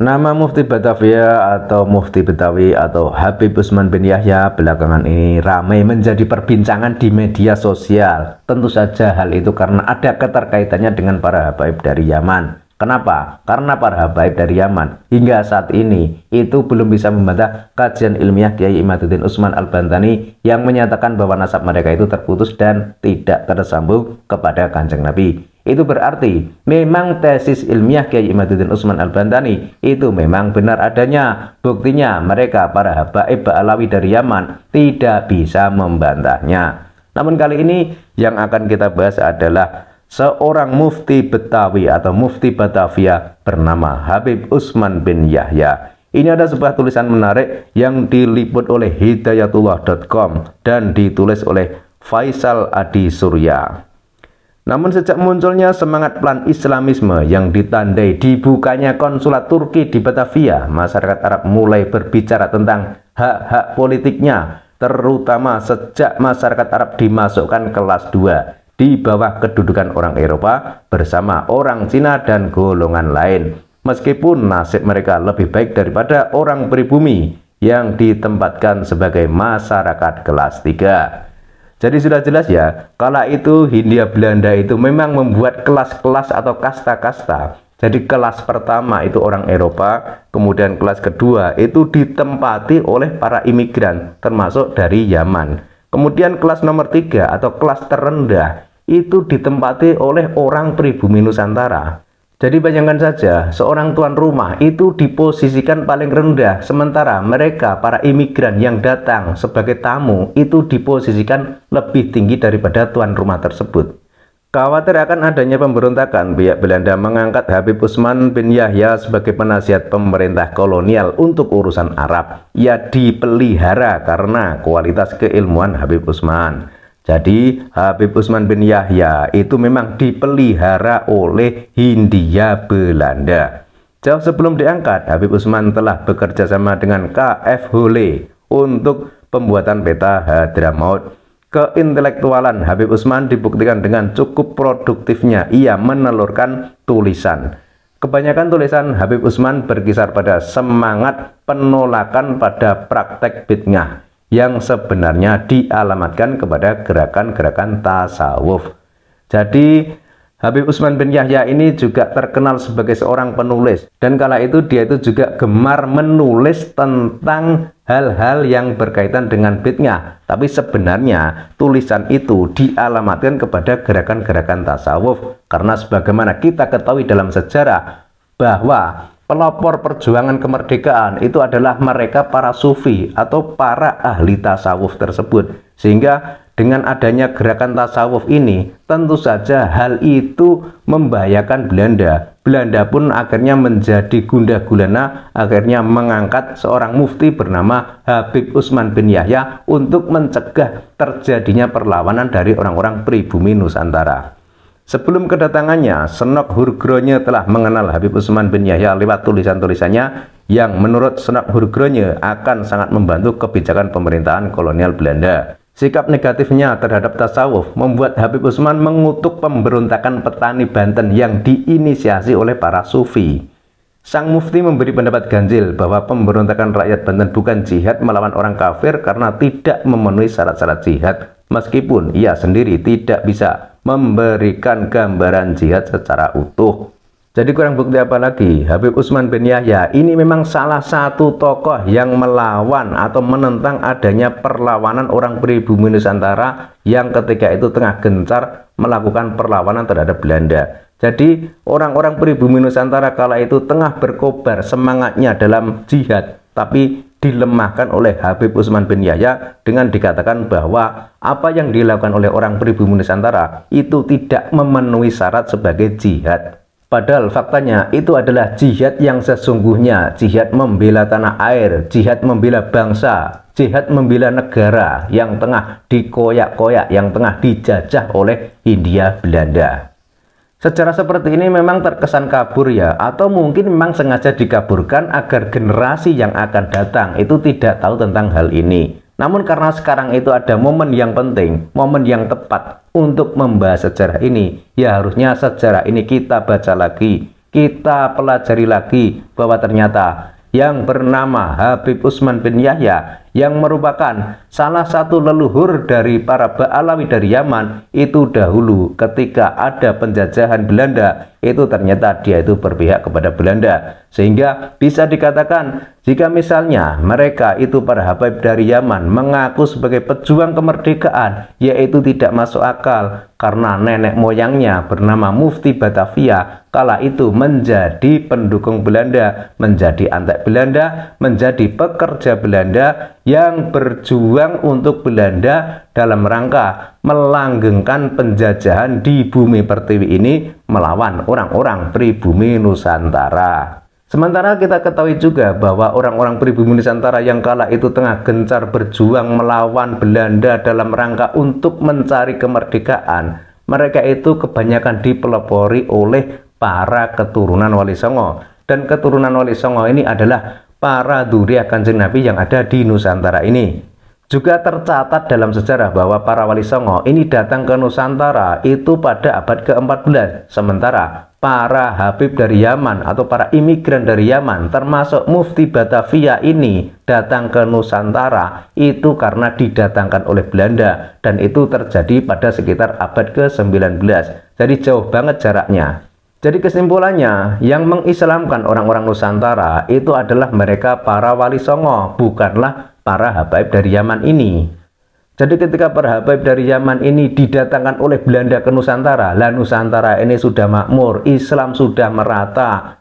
Nama Mufti Batavia atau Mufti Betawi atau Habib Usman bin Yahya belakangan ini ramai menjadi perbincangan di media sosial. Tentu saja hal itu karena ada keterkaitannya dengan para habaib dari Yaman. Kenapa? Karena para habaib dari Yaman hingga saat ini itu belum bisa membantah kajian ilmiah Kiai Imaduddin Usman Al-Bantani yang menyatakan bahwa nasab mereka itu terputus dan tidak tersambung kepada kanjeng Nabi itu berarti memang tesis ilmiah Kiai Imaduddin Usman Al-Bantani itu memang benar adanya. Buktinya mereka para habaib Alawi dari Yaman tidak bisa membantahnya. Namun kali ini yang akan kita bahas adalah seorang mufti Betawi atau mufti Batavia bernama Habib Usman bin Yahya. Ini ada sebuah tulisan menarik yang diliput oleh hidayatullah.com dan ditulis oleh Faisal Adi Surya. Namun sejak munculnya semangat plan Islamisme yang ditandai dibukanya konsulat Turki di Batavia, masyarakat Arab mulai berbicara tentang hak-hak politiknya, terutama sejak masyarakat Arab dimasukkan kelas 2 di bawah kedudukan orang Eropa bersama orang Cina dan golongan lain. Meskipun nasib mereka lebih baik daripada orang pribumi yang ditempatkan sebagai masyarakat kelas 3. Jadi sudah jelas ya, kala itu Hindia Belanda itu memang membuat kelas-kelas atau kasta-kasta. Jadi kelas pertama itu orang Eropa, kemudian kelas kedua itu ditempati oleh para imigran termasuk dari Yaman. Kemudian kelas nomor tiga atau kelas terendah itu ditempati oleh orang pribumi Nusantara. Jadi bayangkan saja, seorang tuan rumah itu diposisikan paling rendah, sementara mereka para imigran yang datang sebagai tamu itu diposisikan lebih tinggi daripada tuan rumah tersebut. Khawatir akan adanya pemberontakan, pihak Belanda mengangkat Habib Usman bin Yahya sebagai penasihat pemerintah kolonial untuk urusan Arab. Ia dipelihara karena kualitas keilmuan Habib Usman. Jadi Habib Usman bin Yahya itu memang dipelihara oleh Hindia Belanda. Jauh sebelum diangkat, Habib Usman telah bekerja sama dengan KF Hule untuk pembuatan peta Hadramaut. Keintelektualan Habib Usman dibuktikan dengan cukup produktifnya ia menelurkan tulisan. Kebanyakan tulisan Habib Usman berkisar pada semangat penolakan pada praktek bid'ah yang sebenarnya dialamatkan kepada gerakan-gerakan tasawuf. Jadi Habib Usman bin Yahya ini juga terkenal sebagai seorang penulis dan kala itu dia itu juga gemar menulis tentang hal-hal yang berkaitan dengan bidnya. Tapi sebenarnya tulisan itu dialamatkan kepada gerakan-gerakan tasawuf karena sebagaimana kita ketahui dalam sejarah bahwa pelopor perjuangan kemerdekaan itu adalah mereka para sufi atau para ahli tasawuf tersebut. Sehingga dengan adanya gerakan tasawuf ini, tentu saja hal itu membahayakan Belanda. Belanda pun akhirnya menjadi gundah gulana, akhirnya mengangkat seorang mufti bernama Habib Usman bin Yahya untuk mencegah terjadinya perlawanan dari orang-orang pribumi Nusantara. Sebelum kedatangannya, Senok Hurgronye telah mengenal Habib Usman bin Yahya lewat tulisan-tulisannya yang menurut Senok Hurgronye akan sangat membantu kebijakan pemerintahan kolonial Belanda. Sikap negatifnya terhadap tasawuf membuat Habib Usman mengutuk pemberontakan petani Banten yang diinisiasi oleh para sufi. Sang mufti memberi pendapat ganjil bahwa pemberontakan rakyat Banten bukan jihad melawan orang kafir karena tidak memenuhi syarat-syarat jihad, meskipun ia sendiri tidak bisa memberikan gambaran jihad secara utuh. Jadi kurang bukti apa lagi? Habib Usman bin Yahya ini memang salah satu tokoh yang melawan atau menentang adanya perlawanan orang pribumi Nusantara yang ketika itu tengah gencar melakukan perlawanan terhadap Belanda. Jadi orang-orang pribumi Nusantara kala itu tengah berkobar semangatnya dalam jihad, tapi dilemahkan oleh Habib Usman bin Yahya dengan dikatakan bahwa apa yang dilakukan oleh orang pribumi Nusantara itu tidak memenuhi syarat sebagai jihad. Padahal faktanya itu adalah jihad yang sesungguhnya, jihad membela tanah air, jihad membela bangsa, jihad membela negara yang tengah dikoyak-koyak, yang tengah dijajah oleh India Belanda. Secara seperti ini memang terkesan kabur ya, atau mungkin memang sengaja dikaburkan agar generasi yang akan datang itu tidak tahu tentang hal ini. Namun karena sekarang itu ada momen yang penting, momen yang tepat untuk membahas sejarah ini, ya harusnya sejarah ini kita baca lagi, kita pelajari lagi bahwa ternyata yang bernama Habib Usman bin Yahya yang merupakan salah satu leluhur dari para Baalawi dari Yaman itu dahulu ketika ada penjajahan Belanda itu ternyata dia itu berpihak kepada Belanda sehingga bisa dikatakan jika misalnya mereka itu para habaib dari Yaman mengaku sebagai pejuang kemerdekaan yaitu tidak masuk akal karena nenek moyangnya bernama Mufti Batavia kala itu menjadi pendukung Belanda, menjadi antek Belanda, menjadi pekerja Belanda yang berjuang untuk Belanda dalam rangka melanggengkan penjajahan di bumi pertiwi ini melawan orang-orang pribumi Nusantara. Sementara kita ketahui juga bahwa orang-orang pribumi Nusantara yang kala itu tengah gencar berjuang melawan Belanda dalam rangka untuk mencari kemerdekaan, mereka itu kebanyakan dipelopori oleh para keturunan Wali Songo. Dan keturunan Wali Songo ini adalah para akan kanjeng Nabi yang ada di Nusantara ini. Juga tercatat dalam sejarah bahwa para wali songo ini datang ke Nusantara itu pada abad ke-14. Sementara para Habib dari Yaman atau para imigran dari Yaman termasuk Mufti Batavia ini datang ke Nusantara itu karena didatangkan oleh Belanda dan itu terjadi pada sekitar abad ke-19. Jadi jauh banget jaraknya. Jadi kesimpulannya, yang mengislamkan orang-orang Nusantara itu adalah mereka para wali songo, bukanlah para habaib dari Yaman ini. Jadi ketika para habaib dari Yaman ini didatangkan oleh Belanda ke Nusantara, lah Nusantara ini sudah makmur, Islam sudah merata,